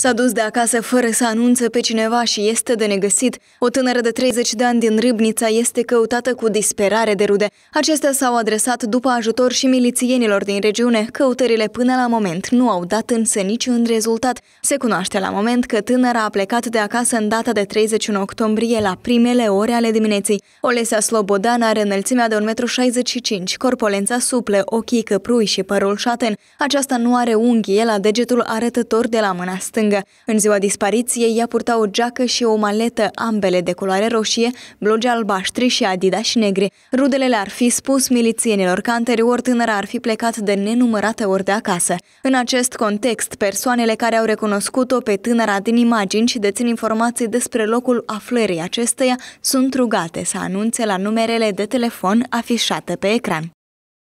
S-a dus de acasă fără să anunțe pe cineva și este de negăsit. O tânără de 30 de ani din Râbnița este căutată cu disperare de rude. Acestea s-au adresat după ajutor și milițienilor din regiune. Căutările până la moment nu au dat însă niciun rezultat. Se cunoaște la moment că tânăra a plecat de acasă în data de 31 octombrie la primele ore ale dimineții. Olesea Slobodan are înălțimea de 1,65 m, corpolența suple, ochii căprui și părul șaten. Aceasta nu are unghie la degetul arătător de la mâna stângă stângă. În ziua dispariției, ea purta o geacă și o maletă, ambele de culoare roșie, blugi albaștri și adidas și negri. Rudele le-ar fi spus milițienilor că anterior tânăra ar fi plecat de nenumărate ori de acasă. În acest context, persoanele care au recunoscut-o pe tânăra din imagini și dețin informații despre locul aflării acesteia sunt rugate să anunțe la numerele de telefon afișate pe ecran.